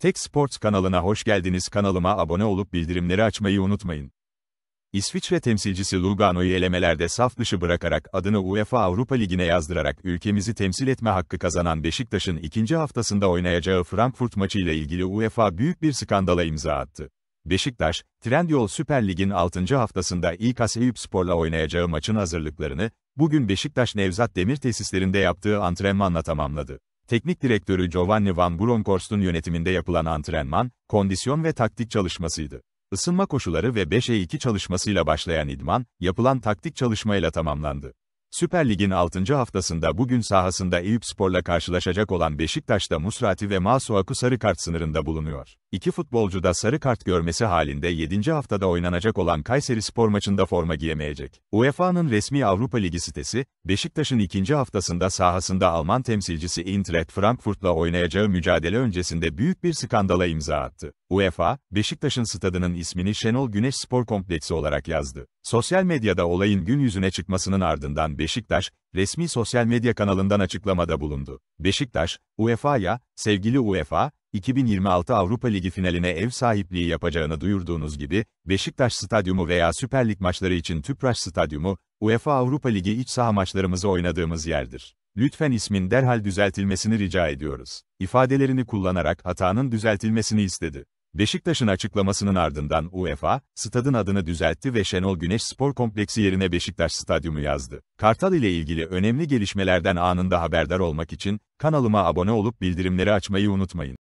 Tek Sports kanalına hoş geldiniz. Kanalıma abone olup bildirimleri açmayı unutmayın. İsviçre temsilcisi Lugano'yu elemelerde saf dışı bırakarak adını UEFA Avrupa Ligi'ne yazdırarak ülkemizi temsil etme hakkı kazanan Beşiktaş'ın ikinci haftasında oynayacağı Frankfurt maçıyla ilgili UEFA büyük bir skandala imza attı. Beşiktaş, Trendyol Süper Lig'in 6. haftasında ilk Aseyüp Spor'la oynayacağı maçın hazırlıklarını, bugün Beşiktaş Nevzat Demir tesislerinde yaptığı antrenmanla tamamladı. Teknik direktörü Giovanni Van Bronckhorst'un yönetiminde yapılan antrenman, kondisyon ve taktik çalışmasıydı. Isınma koşuları ve 5'e 2 çalışmasıyla başlayan idman, yapılan taktik çalışmayla tamamlandı. Süper Lig'in 6. haftasında bugün sahasında Eyüp Spor'la karşılaşacak olan Beşiktaş da Musrati ve Masuaku sarı kart sınırında bulunuyor. İki futbolcu da sarı kart görmesi halinde 7. haftada oynanacak olan Kayseri Spor maçında forma giyemeyecek. UEFA'nın resmi Avrupa Ligi sitesi, Beşiktaş'ın ikinci haftasında sahasında Alman temsilcisi Eintracht Frankfurt'la oynayacağı mücadele öncesinde büyük bir skandala imza attı. UEFA, Beşiktaş'ın stadının ismini Şenol Güneş Spor Kompleksi olarak yazdı. Sosyal medyada olayın gün yüzüne çıkmasının ardından Beşiktaş, resmi sosyal medya kanalından açıklamada bulundu. Beşiktaş, UEFA'ya, sevgili UEFA, 2026 Avrupa Ligi finaline ev sahipliği yapacağını duyurduğunuz gibi, Beşiktaş Stadyumu veya Süper Lig maçları için Tüpraş Stadyumu, UEFA Avrupa Ligi iç saha maçlarımızı oynadığımız yerdir. Lütfen ismin derhal düzeltilmesini rica ediyoruz. İfadelerini kullanarak hatanın düzeltilmesini istedi. Beşiktaş'ın açıklamasının ardından UEFA, stadın adını düzeltti ve Şenol Güneş Spor Kompleksi yerine Beşiktaş Stadyumu yazdı. Kartal ile ilgili önemli gelişmelerden anında haberdar olmak için kanalıma abone olup bildirimleri açmayı unutmayın.